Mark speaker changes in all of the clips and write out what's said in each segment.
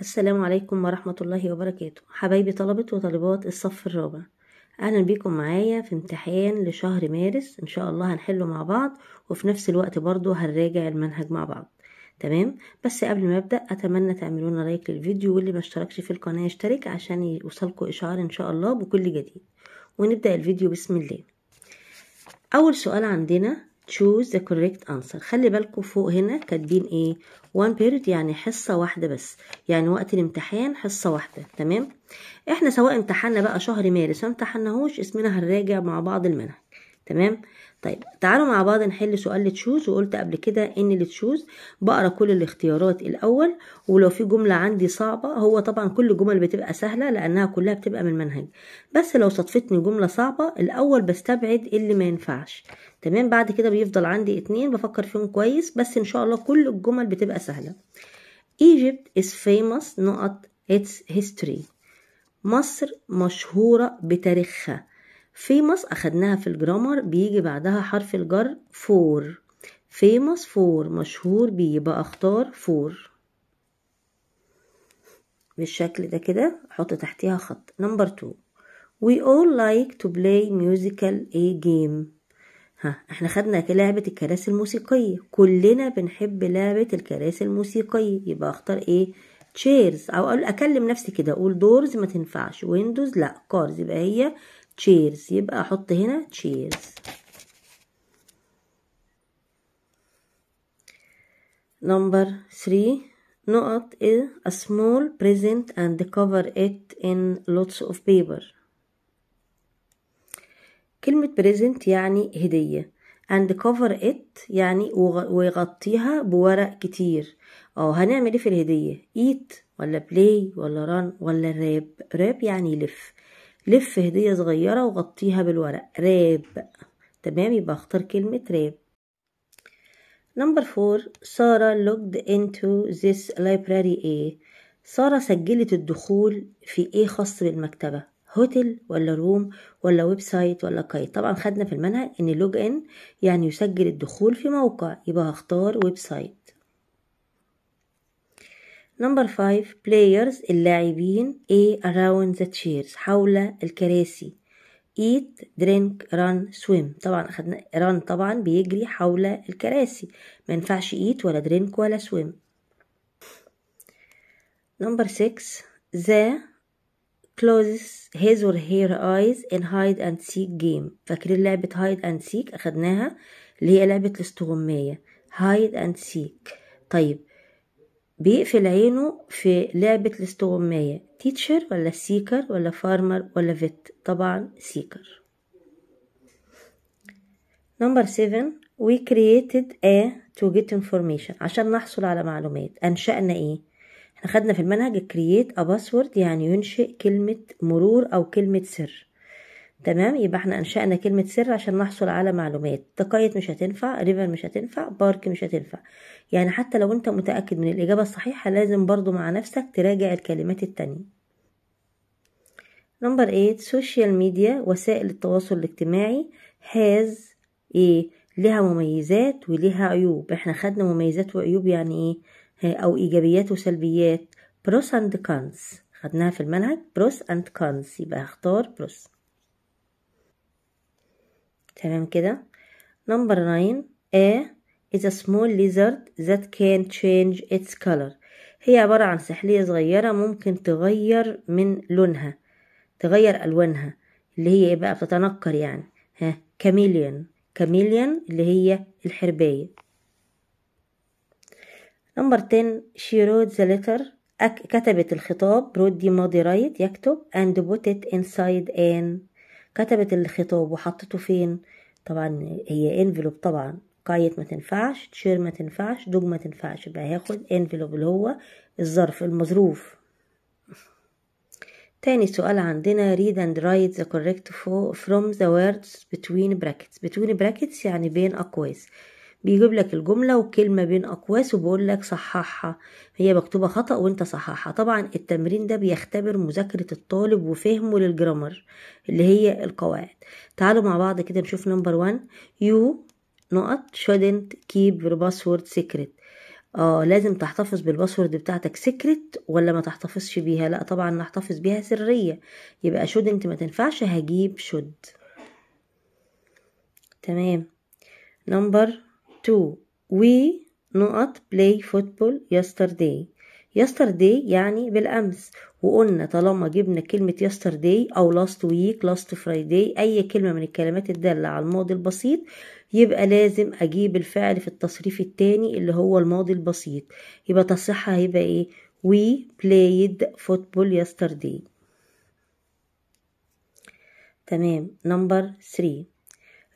Speaker 1: السلام عليكم ورحمة الله وبركاته حبايبي طلبة وطالبات الصف الرابع أهلا بيكم معايا في امتحان لشهر مارس إن شاء الله هنحله مع بعض وفي نفس الوقت برضو هنراجع المنهج مع بعض تمام بس قبل ما ابدا اتمنى تعملونا لايك للفيديو واللي ما اشتركش في القناه يشترك عشان يوصلكوا اشعار ان شاء الله بكل جديد ونبدا الفيديو بسم الله اول سؤال عندنا choose the correct answer خلي بالكم فوق هنا كاتبين ايه one period يعني حصه واحده بس يعني وقت الامتحان حصه واحده تمام احنا سواء امتحنا بقى شهر مارس ما امتحناهوش اسمنا هنراجع مع بعض المنهج تمام طيب تعالوا مع بعض نحل سؤال لتشوز وقلت قبل كده ان لتشوز بقرا كل الاختيارات الاول ولو في جمله عندي صعبه هو طبعا كل الجمل بتبقى سهله لانها كلها بتبقى من المنهج بس لو صدفتني جمله صعبه الاول بستبعد اللي ما ينفعش تمام بعد كده بيفضل عندي اتنين بفكر فيهم كويس بس ان شاء الله كل الجمل بتبقى سهله Egypt is famous not its history مصر مشهوره بتاريخها famous أخدناها في الجرامر بيجي بعدها حرف الجر فور famous فور مشهور بيه يبقى اختار فور بالشكل ده كده احط تحتيها خط نمبر تو we all like to play musical a game ها احنا خدنا لعبة الكراسي الموسيقية كلنا بنحب لعبة الكراسي الموسيقية يبقى اختار ايه chairs او اكلم نفسي كده اقول doors ما تنفعش windows لا cars يبقى هي تشيرز يبقى احط هنا تشيرز نمبر 3 نقط a small present and cover it in lots of paper كلمة present يعني هدية and cover it يعني ويغطيها بورق كتير اه هنعمل ايه في الهدية eat ولا play ولا run ولا rap rap يعني لف لف هدية صغيرة وغطيها بالورق راب تمام يبقى اختار كلمة راب نمبر فور سارة لوجد انتو this لايبراري ايه سارة سجلت الدخول في ايه خاص بالمكتبة هوتل ولا روم ولا ويب سايت ولا كايت طبعا خدنا في المنهج ان لوج ان يعني يسجل الدخول في موقع يبقى هختار ويب سايت نمبر 5 players اللاعبين A around the chairs حول الكراسي eat drink run swim طبعا اخدنا run طبعا بيجري حول الكراسي ما ينفعش eat ولا drink ولا swim نمبر 6 the closes his or her eyes in hide and seek game فاكرين لعبة hide and seek اخدناها اللي هي لعبة الاستغماية hide and seek طيب بيقفل عينه في لعبة الاستغماية تيتشر ولا سيكر ولا فارمر ولا فيت طبعا سيكر نمبر 7 we created a to get information عشان نحصل على معلومات أنشأنا إيه احنا خدنا في المنهج create a password يعني ينشئ كلمة مرور أو كلمة سر تمام يبقى احنا انشأنا كلمة سر عشان نحصل على معلومات تقيت مش هتنفع ريفر مش هتنفع بارك مش هتنفع يعني حتى لو انت متأكد من الإجابة الصحيحة لازم برضو مع نفسك تراجع الكلمات التانية نمبر 8 سوشيال ميديا وسائل التواصل الاجتماعي هاز ايه لها مميزات وليها عيوب احنا خدنا مميزات وعيوب يعني ايه او ايجابيات وسلبيات بروس اند كونز خدناها في المنهج بروس اند كونز يبقى هختار بروس تمام كده نمبر 9 A is a small lizard that can change its color هي عبارة عن سحلية صغيرة ممكن تغير من لونها تغير ألوانها اللي هي إيه بقى بتتنكر يعني ها كاميليون كاميليون اللي هي الحرباية نمبر 10 she wrote the letter كتبت الخطاب رودي ماضي رايت يكتب and put it inside an كتبت الخطاب وحطته فين طبعا هي انفلوب طبعا قاية ما تنفعش تشير ما تنفعش دوج ما تنفعش يبقى هاخد انفلوب اللي هو الظرف المظروف تاني سؤال عندنا read and write the correct from the words between brackets between brackets يعني بين أقواس بيجيب لك الجملة وكلمة بين أقواس وبيقول لك صححها هي مكتوبة خطأ وانت صححها طبعا التمرين ده بيختبر مذاكرة الطالب وفهمه للجرامر اللي هي القواعد تعالوا مع بعض كده نشوف نمبر 1 يو نقط shouldn't keep your password secret اه لازم تحتفظ بالباسورد بتاعتك سيكريت ولا ما تحتفظش بيها لا طبعا نحتفظ بيها سريه يبقى شودنت ما تنفعش هجيب شود تمام نمبر to we نقط play football yesterday yesterday يعني بالأمس وقلنا طالما جبنا كلمة yesterday أو last week last friday أي كلمة من الكلمات الدالة على الماضي البسيط يبقى لازم أجيب الفعل في التصريف التاني اللي هو الماضي البسيط يبقى تصحيحها هيبقى إيه we played football yesterday تمام نمبر 3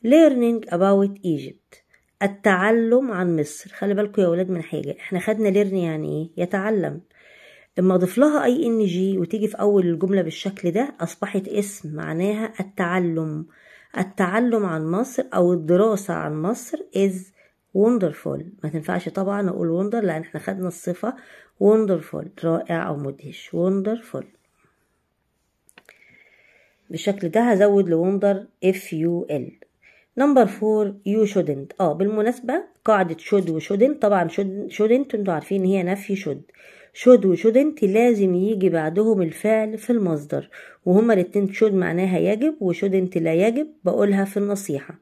Speaker 1: learning about Egypt التعلم عن مصر خلي بالكم يا ولاد من حاجة احنا خدنا ليرن يعني ايه يتعلم اما اضيف لها اي ان جي وتيجي في اول الجملة بالشكل ده اصبحت اسم معناها التعلم التعلم عن مصر او الدراسة عن مصر از وندرفول ما تنفعش طبعا اقول وندر لان احنا خدنا الصفة وندرفول رائع او مدهش وندرفول بالشكل ده هزود لوندر اف يو ال نمبر فور يو شودنت اه بالمناسبة قاعدة شود وشودنت طبعا شودنت انتوا عارفين ان هي نفي شود شود وشودنت لازم يجي بعدهم الفعل في المصدر وهما الاتنين شود معناها يجب وشودنت لا يجب بقولها في النصيحة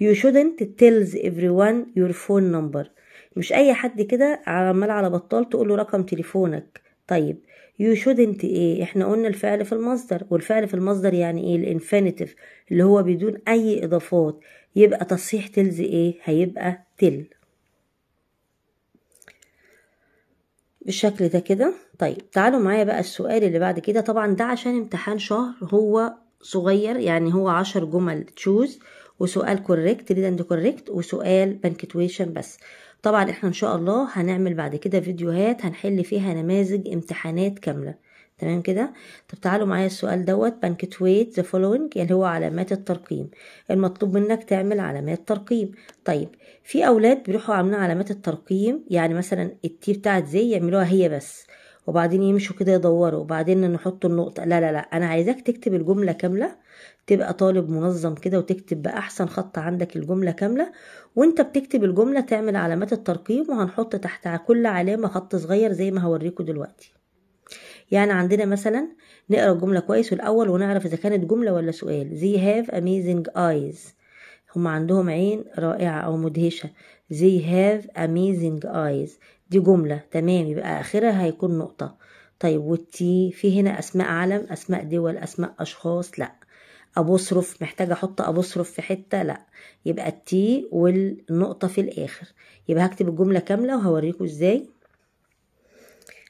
Speaker 1: يو شودنت tells everyone يور فون نمبر مش اي حد كده عمال على بطال تقوله رقم تليفونك طيب يو شودنت ايه احنا قلنا الفعل في المصدر والفعل في المصدر يعني ايه الانفينيتيف اللي هو بدون اي اضافات يبقى تصحيح تلز ايه هيبقى تل بالشكل ده كده طيب تعالوا معايا بقى السؤال اللي بعد كده طبعا ده عشان امتحان شهر هو صغير يعني هو عشر جمل تشوز وسؤال كوريكت ريد اند كوريكت وسؤال بنكتويشن بس طبعا احنا ان شاء الله هنعمل بعد كده فيديوهات هنحل فيها نماذج امتحانات كامله تمام كده طب تعالوا معايا السؤال دوت بانكتويت ذا فولوينج اللي هو علامات الترقيم المطلوب منك تعمل علامات ترقيم طيب في اولاد بيروحوا عاملين علامات الترقيم يعني مثلا التي بتاعت زي يعملوها هي بس وبعدين يمشوا كده يدوروا وبعدين نحط النقطة لا لا لا أنا عايزاك تكتب الجملة كاملة تبقى طالب منظم كده وتكتب بأحسن خط عندك الجملة كاملة وانت بتكتب الجملة تعمل علامات الترقيم وهنحط تحت كل علامة خط صغير زي ما هوريكم دلوقتي يعني عندنا مثلا نقرا الجمله كويس الاول ونعرف اذا كانت جمله ولا سؤال زي هاف amazing eyes هم عندهم عين رائعة أو مدهشة زي هاف amazing eyes دي جملة تمام يبقى آخرها هيكون نقطة طيب والتي في هنا أسماء علم أسماء دول أسماء أشخاص لأ أبوصرف محتاجة أحط أبوصرف في حتة لأ يبقى التي والنقطة في الآخر يبقى هكتب الجملة كاملة وهوريكم إزاي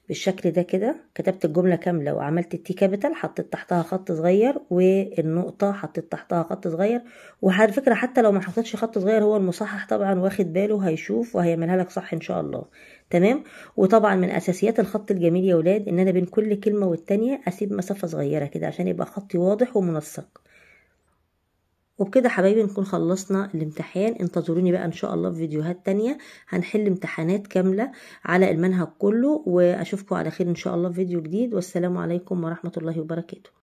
Speaker 1: بالشكل ده كده كتبت الجملة كاملة وعملت التي كابيتال حطيت تحتها خط صغير والنقطة حطيت تحتها خط صغير وعلى فكرة حتى لو ما حطيتش خط صغير هو المصحح طبعا واخد باله هيشوف وهيعملها لك صح إن شاء الله تمام وطبعا من اساسيات الخط الجميل يا ولاد ان انا بين كل كلمه والتانيه اسيب مسافه صغيره كده عشان يبقى خطي واضح ومنسق وبكده حبايبي نكون خلصنا الامتحان انتظروني بقى ان شاء الله في فيديوهات تانية هنحل امتحانات كاملة على المنهج كله واشوفكم على خير ان شاء الله في فيديو جديد والسلام عليكم ورحمة الله وبركاته